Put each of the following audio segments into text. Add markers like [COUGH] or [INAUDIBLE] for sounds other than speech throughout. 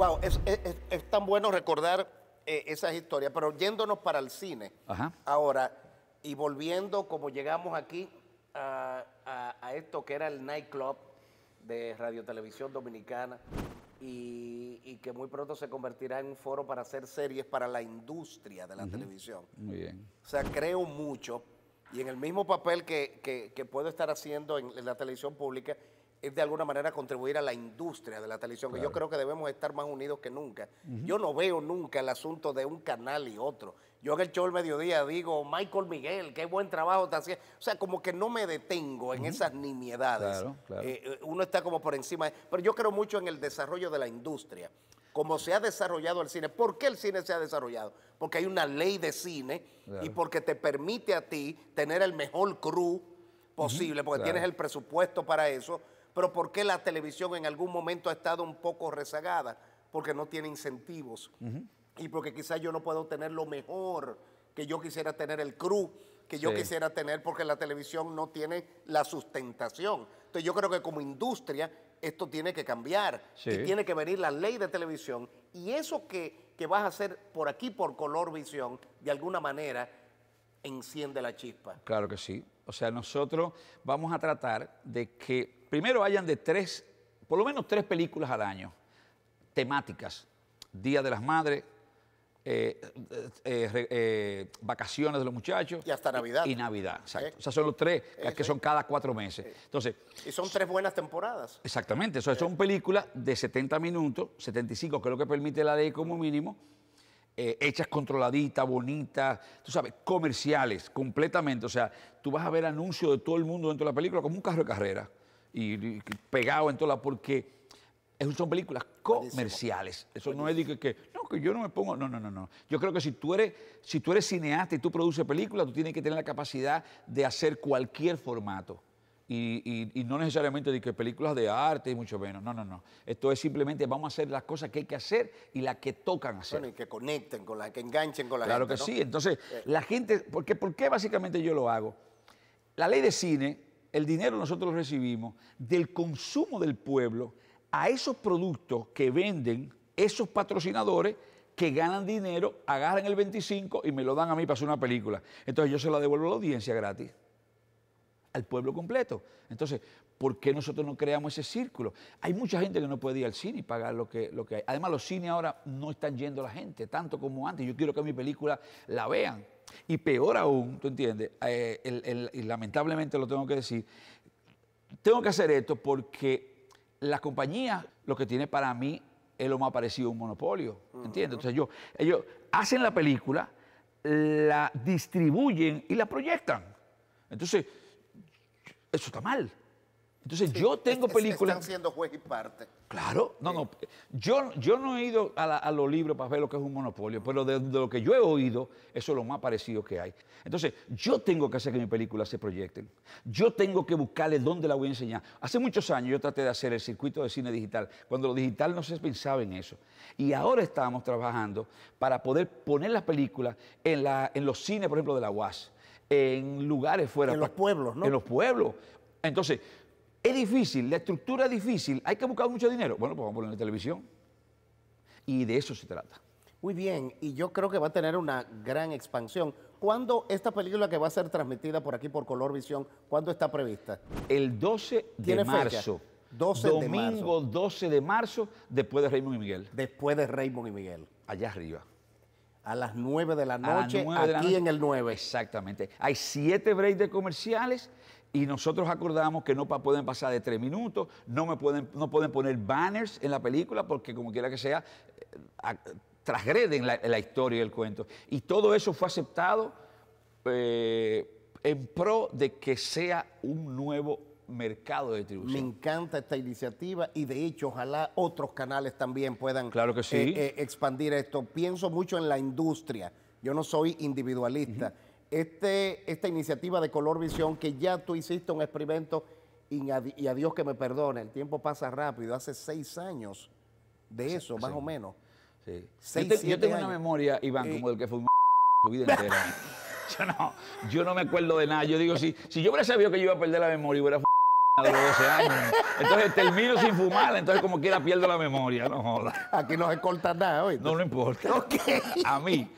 Wow, es, tan bueno recordar eh, esas historias, pero yéndonos para el cine ahora y volviendo como llegamos aquí a, esto que era el nightclub de Radio Televisión Dominicana y, que muy pronto se convertirá en un foro para hacer series para la industria de la televisión. Muy bien. O sea, creo mucho y en el mismo papel que, que, puedo estar haciendo en la televisión pública, es de alguna manera contribuir a la industria de la televisión, que yo creo que debemos estar más unidos que nunca. Yo no veo nunca el asunto de un canal y otro. Yo en el show del mediodía digo, Michael Miguel, qué buen trabajo te haciendo O sea, como que no me detengo en esas nimiedades. Eh, eh, uno está como por encima. Pero yo creo mucho en el desarrollo de la industria, como se ha desarrollado el cine. ¿Por qué el cine se ha desarrollado? Porque hay una ley de cine y porque te permite a ti tener el mejor crew posible, porque tienes el presupuesto para eso, pero ¿por qué la televisión en algún momento ha estado un poco rezagada? Porque no tiene incentivos y porque quizás yo no puedo tener lo mejor que yo quisiera tener el crew, que yo quisiera tener porque la televisión no tiene la sustentación. Entonces yo creo que como industria esto tiene que cambiar y tiene que venir la ley de televisión y eso que, que vas a hacer por aquí, por Color Visión, de alguna manera, enciende la chispa. Claro que sí. O sea, nosotros vamos a tratar de que primero hayan de tres, por lo menos tres películas al año, temáticas. Día de las Madres, eh, eh, eh, vacaciones de los muchachos. Y hasta Navidad. Y, Navidad, exacto. O sea, son los tres que son cada cuatro meses. Entonces, y son tres buenas temporadas. Exactamente. son películas de 70 minutos, 75, que es lo que permite la ley como mínimo eh, hechas controladitas, bonitas, tú sabes, comerciales, completamente. O sea, tú vas a ver anuncios de todo el mundo dentro de la película como un carro de carrera y, pegado en toda la. porque son películas comerciales. Eso no es de que, no, que yo no me pongo. No, no, no, no. Yo creo que si tú eres, si tú eres cineasta y tú produces películas, tú tienes que tener la capacidad de hacer cualquier formato y, no necesariamente de que películas de arte y mucho menos. No, no, no. Esto es simplemente vamos a hacer las cosas que hay que hacer y las que tocan hacer. Bueno, y que conecten con las que enganchen con la gente. Claro que sí. Entonces, eh. la gente, porque ¿por qué básicamente yo lo hago? La ley de cine, el dinero nosotros recibimos del consumo del pueblo a esos productos que venden esos patrocinadores que ganan dinero, agarran el 25 y me lo dan a mí para hacer una película. Entonces yo se la devuelvo a la audiencia gratis al pueblo completo. Entonces, ¿por qué nosotros no creamos ese círculo? Hay mucha gente que no puede ir al cine y pagar lo que, lo que hay. Además, los cines ahora no están yendo la gente tanto como antes. Yo quiero que mi película la vean. Y peor aún, ¿tú entiendes? Eh, y lamentablemente lo tengo que decir, tengo que hacer esto porque la compañía lo que tiene para mí es lo más parecido a un monopolio, ¿entiendes? Entonces ellos, ellos hacen la película, la distribuyen y la proyectan. Entonces, eso está mal. Entonces yo tengo películas... Están siendo juez y parte. Claro, no, no. Yo, yo no he ido a, los libros para ver lo que es un monopolio, pero de, lo que yo he oído, eso es lo más parecido que hay. Entonces yo tengo que hacer que mis películas se proyecten. Yo tengo que buscarle dónde la voy a enseñar. Hace muchos años yo traté de hacer el circuito de cine digital, cuando lo digital no se pensaba en eso. Y ahora estamos trabajando para poder poner las películas en, en los cines, por ejemplo, de la UAS en lugares fuera. En los pueblos, ¿no? En los pueblos. Entonces, es difícil, la estructura es difícil, hay que buscar mucho dinero. Bueno, pues vamos a poner la televisión. Y de eso se trata. Muy bien, y yo creo que va a tener una gran expansión. ¿Cuándo esta película que va a ser transmitida por aquí por Color Visión, cuándo está prevista? El 12 de marzo. Domingo 12 de marzo, después de Raymond y Miguel. Después de Raymond y Miguel. Allá arriba a las 9 de la noche, aquí en el 9. Exactamente. Hay siete breaks de comerciales y nosotros acordamos que no pueden pasar de tres minutos, no, me pueden, no pueden poner banners en la película porque como quiera que sea, eh, trasgreden la, historia y el cuento. Y todo eso fue aceptado eh, en pro de que sea un nuevo mercado de distribución. Me encanta esta iniciativa y de hecho ojalá otros canales también puedan eh, eh, expandir esto. Pienso mucho en la industria, yo no soy individualista. este, esta iniciativa de Color Visión, que ya tú hiciste un experimento y a, Dios que me perdone, el tiempo pasa rápido, hace seis años de eso, más o menos. Sí. yo, tengo una memoria, Iván, eh, como el que fue su vida entera. [LAUGHS] yo no, yo no me acuerdo de nada. Yo digo, si, si yo hubiera sabido que yo iba a perder la memoria, hubiera de 12 años. Entonces termino sin fumar, entonces como quiera pierdo la memoria, no joda. Aquí no se corta nada, hoy. No, no importa. A mí,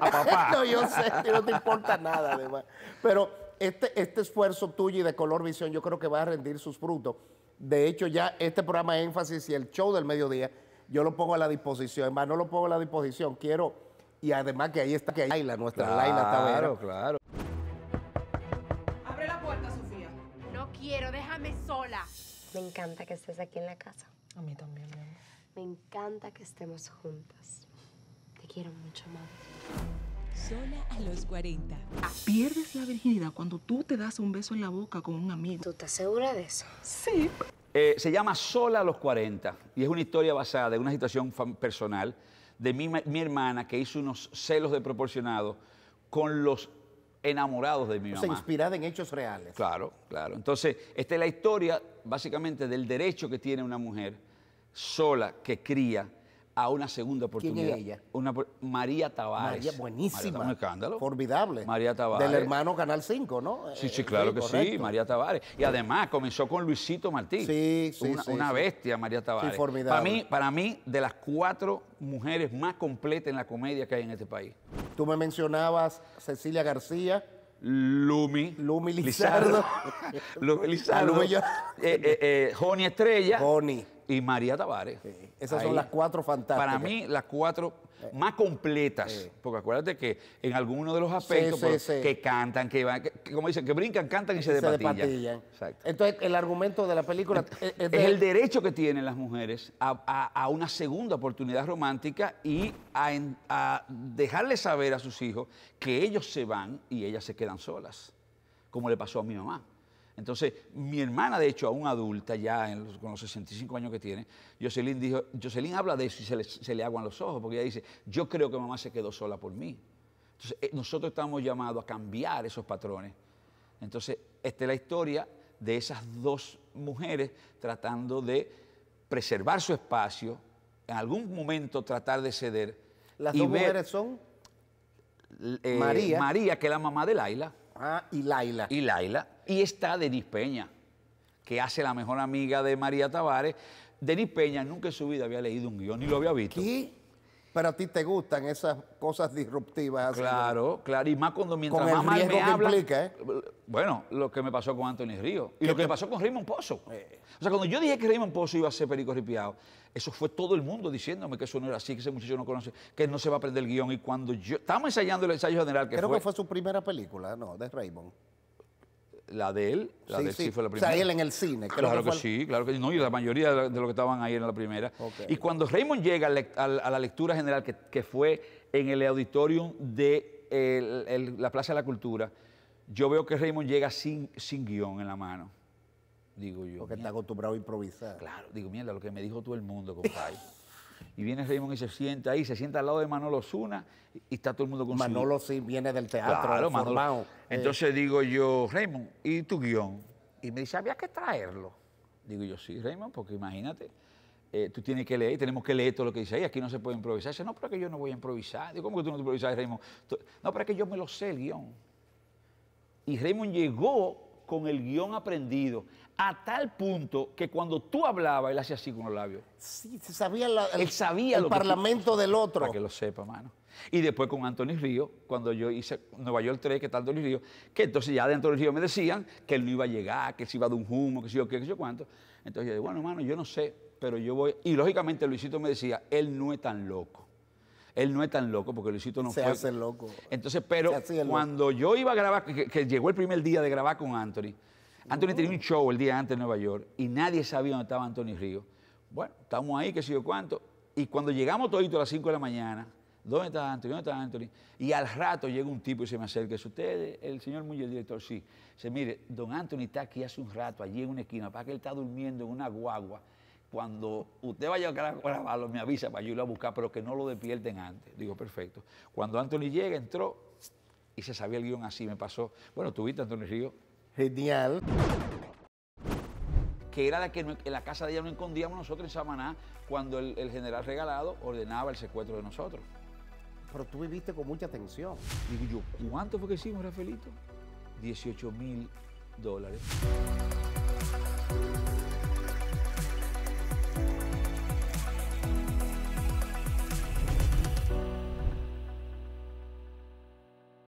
a papá. [LAUGHS] No, yo sé, no te importa nada, además. Pero este, este esfuerzo tuyo y de Color Visión yo creo que va a rendir sus frutos. De hecho, ya este programa énfasis y el show del mediodía, yo lo pongo a la disposición. Además, no lo pongo a la disposición, quiero... Y además que ahí está que hay la nuestra claro, Laila Claro, claro. Me encanta que estés aquí en la casa. A mí también, Me encanta que estemos juntas. Te quiero mucho, amor. Sola a los 40. Pierdes la virginidad cuando tú te das un beso en la boca con un amigo. ¿Tú estás segura de eso? Sí. Eh, se llama Sola a los 40 y es una historia basada en una situación personal de mi, mi hermana que hizo unos celos proporcionado con los enamorados de mi o sea, inspirada en hechos reales. Claro, claro. Entonces, esta es la historia básicamente del derecho que tiene una mujer sola que cría a una segunda oportunidad. ¿Quién es ella? María Tavares. María, buenísima. un escándalo. Formidable. María Tavares. Del hermano Canal 5, ¿no? Sí, sí, eh, claro que sí, María Tavares. Y además comenzó con Luisito Martí. Sí, sí, una, sí, una bestia, María Tavares. formidable. Para mí, para mí, de las cuatro mujeres más completas en la comedia que hay en este país. Tú me mencionabas Cecilia García. Lumi. Lumi Lizardo. Lizardo. [LAUGHS] Lumi Lizardo. Eh, eh, eh, Joni Estrella. Joni. Y María Tavares. Esas son las cuatro fantásticas. Para mí, las cuatro eh. más completas. Porque acuérdate que en alguno de los aspectos pues, que cantan, que van, como dicen, que brincan, cantan y, se, despatillan. Entonces, el argumento de la película es, el derecho que tienen las mujeres a, una segunda oportunidad romántica y a dejarle saber a sus hijos que ellos se van y ellas se quedan solas, como le pasó a mi mamá. Entonces, mi hermana, de hecho, aún adulta, ya con los 65 años que tiene, Jocelyn, dijo, Jocelyn habla de eso y se le, aguan los ojos, porque ella dice, yo creo que mamá se quedó sola por mí. Entonces, eh, nosotros estamos llamados a cambiar esos patrones. Entonces, esta es la historia de esas dos mujeres tratando de preservar su espacio, en algún momento tratar de ceder. ¿Las dos mujeres son? Eh, María. María, que es la mamá de Laila Ah, y Laila. Y Laila. Y está Denis Peña, que hace la mejor amiga de María Tavares. Denis Peña nunca en su vida había leído un guión ni lo había visto. Pero a ti te gustan esas cosas disruptivas. claro, claro. Y más cuando mientras con me habla, ¿eh? Bueno, lo que me pasó con Anthony Río. Y lo que me pasó con Raymond Pozo. Eh. O sea, cuando yo dije que Raymond Pozo iba a ser perico ripiado, eso fue todo el mundo diciéndome que eso no era así, que ese muchacho no conoce, que no se va a aprender el guión. Y cuando yo... estamos ensayando el ensayo general que Creo que fue su primera película, ¿no? De Raymond la de él, la de él sí. fue la primera. O sea, él en el cine. claro que, sí, claro que sí. No, y la mayoría de los que estaban ahí en la primera. Y cuando Raymond llega a la lectura general, que, fue en el auditorium de la Plaza de la Cultura, yo veo que Raymond llega sin, sin guión en la mano. Digo yo. Porque está acostumbrado a improvisar. Claro, digo, mierda, lo que me dijo todo el mundo, compadre. [LAUGHS] Y viene Raymond y se sienta ahí, se sienta al lado de Manolo Zuna y está todo el mundo con Manolo sí viene del teatro, claro, Manolo. Entonces eh. digo yo, Raymond, ¿y tu guión? Y me dice, había que traerlo. Digo yo, sí, Raymond, porque imagínate, eh, tú tienes que leer, tenemos que leer todo lo que dice ahí, aquí no se puede improvisar. Dice, no, pero es que yo no voy a improvisar. Digo, ¿cómo que tú no te improvisas, Raymond? No, pero es que yo me lo sé el guión. Y Raymond llegó con el guión aprendido a tal punto que cuando tú hablabas, él hacía así con los labios. Sí, se sabía el, él sabía el parlamento del otro. Para que lo sepa, mano. Y después con Antonio Río, cuando yo hice Nueva York 3, que está Antonio Río, que entonces ya de Antonio Río me decían que él no iba a llegar, que se iba de un humo, que si yo qué, que yo cuánto. Entonces yo dije, bueno, mano, yo no sé, pero yo voy. Y lógicamente Luisito me decía, él no es tan loco. Él no es tan loco porque Luisito no se hace loco. Entonces, pero cuando yo iba a grabar, que, llegó el primer día de grabar con Anthony, Anthony tenía un mm. show el día antes en Nueva York y nadie sabía dónde estaba Anthony Río. Bueno, estamos ahí, qué sé yo cuánto. Y cuando llegamos toditos a las 5 de la mañana, ¿dónde está Anthony? ¿Dónde está Anthony? Y al rato llega un tipo y se me acerca, ¿es usted el señor Muñoz, el director? Sí. Dice, mire, don Anthony está aquí hace un rato, allí en una esquina, para que él está durmiendo en una guagua cuando usted vaya a grabarlo, me avisa para yo irlo a buscar, pero que no lo despierten antes. Digo, perfecto. Cuando Anthony llega, entró y se sabía el guión así, me pasó. Bueno, tuviste Anthony Río. Genial. Que era la que en la casa de ella no escondíamos nosotros en Samaná cuando el, general regalado ordenaba el secuestro de nosotros. Pero tú viviste con mucha tensión. Digo yo, ¿cuánto fue que hicimos, Rafaelito? 18 mil dólares.